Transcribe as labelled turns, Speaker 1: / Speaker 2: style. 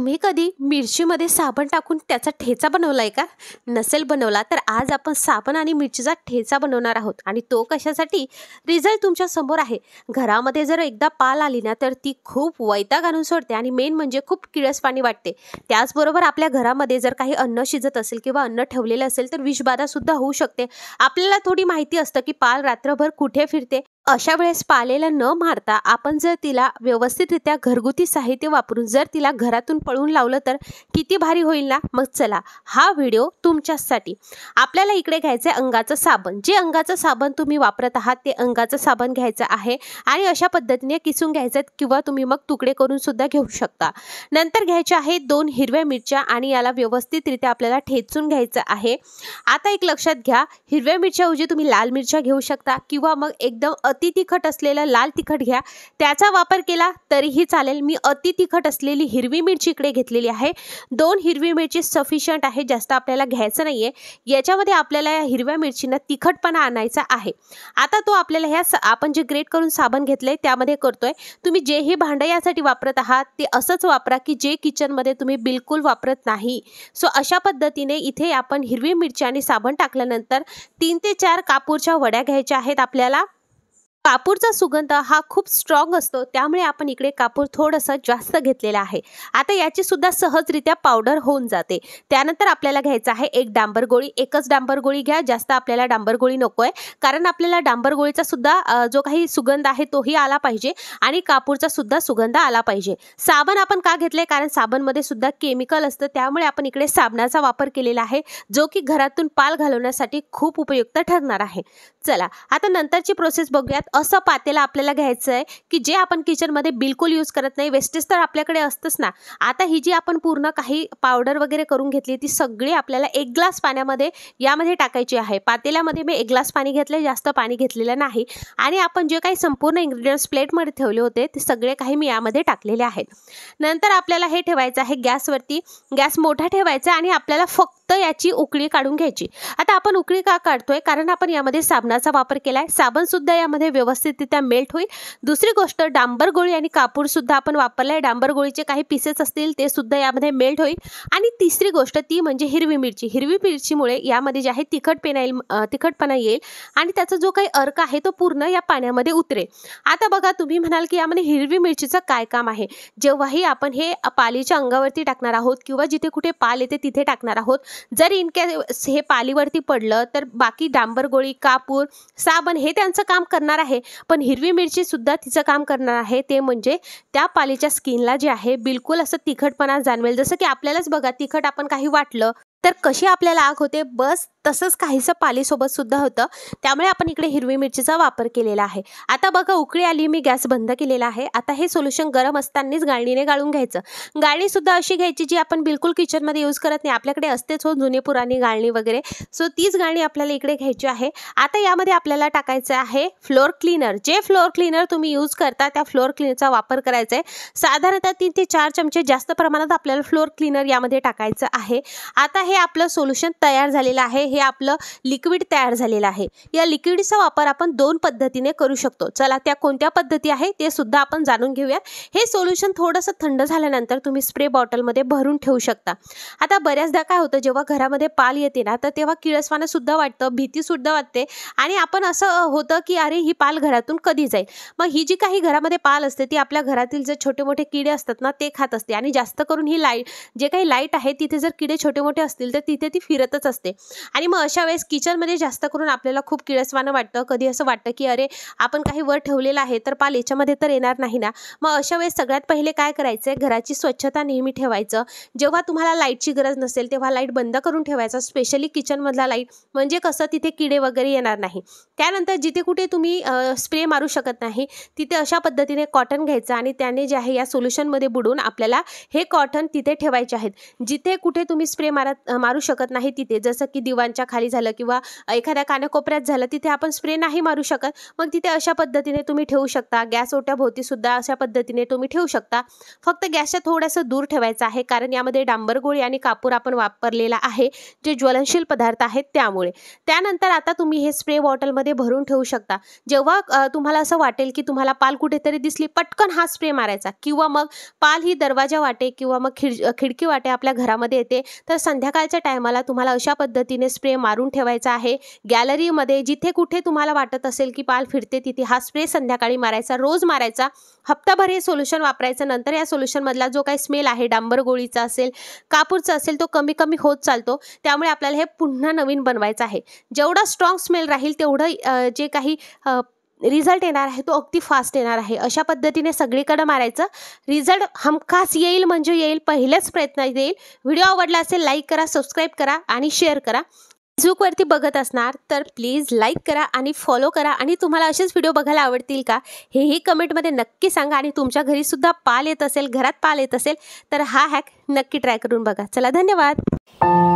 Speaker 1: तुम्ही कधी मिरचीमध्ये साबण टाकून त्याचा ठेचा बनवला आहे का नसेल बनवला तर आज आपण साबण आणि मिरचीचा ठेचा बनवणार आहोत आणि तो कशासाठी रिझल्ट तुमच्या समोर आहे घरामध्ये जर एकदा पाल आली ना तर ती खूप वैताग आणून सोडते आणि मेन म्हणजे खूप किळस पाणी वाटते त्याचबरोबर आपल्या घरामध्ये जर काही अन्न शिजत असेल किंवा अन्न ठेवलेलं असेल तर विषबाधासुद्धा होऊ शकते आपल्याला थोडी माहिती असतं की पाल रात्रभर कुठे फिरते अशा वेळेस पालेला न मारता आपण जर तिला व्यवस्थितरित्या घरगुती साहित्य वापरून जर तिला घरातून पळून लावलं तर किती भारी होईल ना मग चला हा व्हिडिओ तुमच्यासाठी आपल्याला इकडे घ्यायचं आहे अंगाचं साबण जे अंगाचं साबण तुम्ही वापरत आहात ते अंगाचं साबण घ्यायचं आहे आणि अशा पद्धतीने किसून घ्यायचं किंवा तुम्ही मग तुकडे करून सुद्धा घेऊ शकता नंतर घ्यायचे आहे दोन हिरव्या मिरच्या आणि याला व्यवस्थितरित्या आपल्याला ठेचून घ्यायचं आहे आता एक लक्षात घ्या हिरव्या मिरच्याऐवजी तुम्ही लाल मिरच्या घेऊ शकता किंवा मग एकदम अति तिखट असलेलं लाल तिखट घ्या त्याचा वापर केला तरीही चालेल मी अति तिखट असलेली हिरवी मिरची इकडे घेतलेली आहे दोन हिरवी मिरची सफिशियंट आहे जास्त आपल्याला घ्यायचं नाही आहे याच्यामध्ये आपल्याला या हिरव्या मिरचीनं तिखटपणा आणायचा आहे आता तो आपल्याला ह्या आपण जे ग्रेट करून साबण घेतलं त्यामध्ये करतोय तुम्ही जे हे भांडं यासाठी वापरत आहात ते असंच वापरा की जे किचनमध्ये तुम्ही बिलकुल वापरत नाही सो अशा पद्धतीने इथे आपण हिरवी मिरची आणि साबण टाकल्यानंतर तीन ते चार कापूरच्या वड्या घ्यायच्या आहेत आपल्याला कापूरचा सुगंध हा खूप स्ट्रॉंग असतो त्यामुळे आपण इकडे कापूर थोडंसं जास्त घेतलेला आहे आता याची सुद्धा सहजरित्या पावडर होऊन जाते त्यानंतर आपल्याला घ्यायचं आहे एक डांबर गोळी एकच डांबर गोळी घ्या जास्त आपल्याला डांबर गोळी नको आहे कारण आपल्याला डांबर गोळीचा सुद्धा जो काही सुगंध आहे तोही आला पाहिजे आणि कापूरचा सुद्धा सुगंध आला पाहिजे साबण आपण का घेतले कारण साबणमध्ये सुद्धा केमिकल असतं त्यामुळे आपण इकडे साबणाचा वापर केलेला आहे जो की घरातून पाल घालवण्यासाठी खूप उपयुक्त ठरणार आहे चला आता नंतरची प्रोसेस बघूयात असं पातेला आपल्याला घ्यायचं आहे की जे आपण किचनमध्ये बिलकुल यूज करत नाही वेस्टेज तर आपल्याकडे असतंच ना आता ही जी आपण पूर्ण काही पावडर वगैरे करून घेतली ती सगळी आपल्याला एक ग्लास पाण्यामध्ये यामध्ये टाकायची आहे पातेल्यामध्ये मी एक ग्लास पाणी घेतलं जास्त पाणी घेतलेलं नाही आणि आपण जे काही संपूर्ण इन्ग्रेडियंट्स प्लेटमध्ये ठेवले होते ते सगळे काही मी यामध्ये टाकलेले आहेत नंतर आपल्याला हे ठेवायचं आहे गॅसवरती गॅस मोठा ठेवायचा आणि आपल्याला फक्त याची उकळी काढून घ्यायची आता आपण उकळी का काढतोय कारण आपण यामध्ये साबणाचा वापर केला आहे साबणसुद्धा यामध्ये व्यवस्थितरित्या मेल्ट होईल दुसरी गोष्ट डांबर गोळी आणि कापूरसुद्धा आपण वापरला आहे डांबर गोळीचे काही पीसेस असतील ते सुद्धा यामध्ये मेल्ट होईल आणि तिसरी गोष्ट ती म्हणजे हिरवी मिरची हिरवी मिरचीमुळे यामध्ये जे आहे तिखट येईल तिखटपणा येईल आणि त्याचा जो काही अर्क आहे तो पूर्ण या पाण्यामध्ये उतरेल आता बघा तुम्ही म्हणाल की यामध्ये हिरवी मिरचीचं काय काम आहे जेव्हाही आपण हे पालीच्या अंगावरती टाकणार आहोत किंवा जिथे कुठे पाल येते तिथे टाकणार आहोत जर इनकेस हे पालीवरती पडलं तर बाकी डांबर गोळी कापूर साबण हे त्यांचं काम करणार आहे आहे पण हिरवी मिरची सुद्धा तिचं काम करणार आहे ते म्हणजे त्या पालीच्या स्किनला जे आहे बिलकुल असं तिखटपणा जाणवेल जसं की आपल्यालाच बघा तिखट आपण काही वाटलं तर कशी आपल्याला आग होते बस तसंच काहीसं पालीसोबत सुद्धा होतं त्यामुळे आपण इकडे हिरवी मिरचीचा वापर केलेला आहे आता बघा उकळी आली मी गॅस बंद केलेला आहे आता हे सोल्युशन गरम असतानाच गाळणीने गाळून घ्यायचं सुद्धा अशी घ्यायची जी आपण बिलकुल किचनमध्ये यूज करत नाही आपल्याकडे असतेच हो जुने पुराणी गाळणी वगैरे सो तीच गाळणी आपल्याला इकडे घ्यायची आहे आता यामध्ये आपल्याला टाकायचं आहे फ्लोअर क्लीनर जे फ्लोअर क्लीनर तुम्ही यूज करता त्या फ्लोअर क्लीनरचा वापर करायचा आहे साधारणतः तीन ते चार चमचे जास्त प्रमाणात आपल्याला फ्लोअर क्लीनर यामध्ये टाकायचं आहे आता हे आपलं सोल्युशन तयार झालेलं आहे हे आपलं लिक्विड तयार झालेलं आहे या लिक्विडचा वापर आपण दोन पद्धतीने करू शकतो चला त्या कोणत्या पद्धती आहे ते सुद्धा आपण जाणून घेऊया हे सोल्युशन थोडंसं थंड झाल्यानंतर तुम्ही स्प्रे बॉटलमध्ये भरून ठेवू शकता आता बऱ्याचदा काय होतं जेव्हा घरामध्ये पाल येते ना तर तेव्हा किळसवानं सुद्धा वाटतं भीती सुद्धा वाटते आणि आपण असं होतं की अरे ही पाल घरातून कधी जाईल मग ही जी काही घरामध्ये पाल असते ती आपल्या घरातील जे छोटे मोठे किडे असतात ना ते खात असते आणि जास्त करून ही लाईट जे काही लाईट आहे तिथे जर किडे छोटे मोठे असतात असतील तर तिथे ती फिरतच असते आणि मग अशा वेळेस किचनमध्ये जास्त करून आपल्याला खूप किळसवानं वाटतं कधी असं वाटतं की अरे आपण काही वर ठेवलेलं आहे तर पाल याच्यामध्ये तर येणार नाही ना मग अशा वेळेस सगळ्यात पहिले काय करायचं आहे घराची स्वच्छता नेहमी ठेवायचं जेव्हा तुम्हाला लाईटची गरज नसेल तेव्हा लाईट बंद करून ठेवायचं स्पेशली किचनमधला लाईट म्हणजे कसं तिथे किडे वगैरे येणार नाही त्यानंतर जिथे कुठे तुम्ही स्प्रे मारू शकत नाही तिथे अशा पद्धतीने कॉटन घ्यायचं आणि त्याने जे आहे या सोल्युशनमध्ये बुडून आपल्याला हे कॉटन तिथे ठेवायचे आहेत जिथे कुठे तुम्ही स्प्रे मारत मारू शकत नाही तिथे जसं की दिवांच्या खाली झालं किंवा एखाद्या कानाकोपऱ्यात झालं तिथे आपण स्प्रे नाही मारू शकत मग तिथे अशा पद्धतीने तुम्ही ठेवू शकता गॅस ओट्याभोवती सुद्धा अशा पद्धतीने तुम्ही ठेवू शकता फक्त गॅसच्या थोडंसं दूर ठेवायचं आहे कारण यामध्ये डांबर गोळी आणि कापूर आपण वापरलेला आहे जे ज्वलनशील पदार्थ आहेत त्यामुळे त्यानंतर आता तुम्ही हे स्प्रे बॉटलमध्ये भरून ठेवू शकता जेव्हा तुम्हाला असं वाटेल की तुम्हाला पाल कुठेतरी दिसली पटकन हा स्प्रे मारायचा किंवा मग पाल ही दरवाजा वाटे किंवा मग खिड खिडकी वाटे आपल्या घरामध्ये येते तर संध्याकाळ संध्याकाळच्या टायमाला तुम्हाला अशा पद्धतीने स्प्रे मारून ठेवायचा आहे गॅलरीमध्ये जिथे कुठे तुम्हाला वाटत असेल की पाल फिरते तिथे हा स्प्रे संध्याकाळी मारायचा रोज मारायचा हप्ताभर हे सोल्युशन वापरायचं नंतर या सोल्युशनमधला जो काही स्मेल आहे डांबर गोळीचा असेल कापूरचा असेल तो कमी कमी होत चालतो त्यामुळे आपल्याला हे पुन्हा नवीन बनवायचं आहे जेवढा स्ट्रॉंग स्मेल राहील तेवढं जे काही रिझल्ट येणार आहे तो अगदी फास्ट येणार आहे अशा पद्धतीने सगळीकडे मारायचं रिझल्ट हमखास येईल म्हणजे येईल पहिलेच प्रयत्न येईल व्हिडिओ आवडला असेल लाईक करा सबस्क्राईब करा आणि शेअर करा फेसबुकवरती बघत असणार तर प्लीज लाईक करा आणि फॉलो करा आणि तुम्हाला असेच व्हिडिओ बघायला आवडतील का हेही कमेंटमध्ये नक्की सांगा आणि तुमच्या घरीसुद्धा पाल येत असेल घरात पाल येत असेल तर हा हॅक नक्की ट्राय करून बघा चला धन्यवाद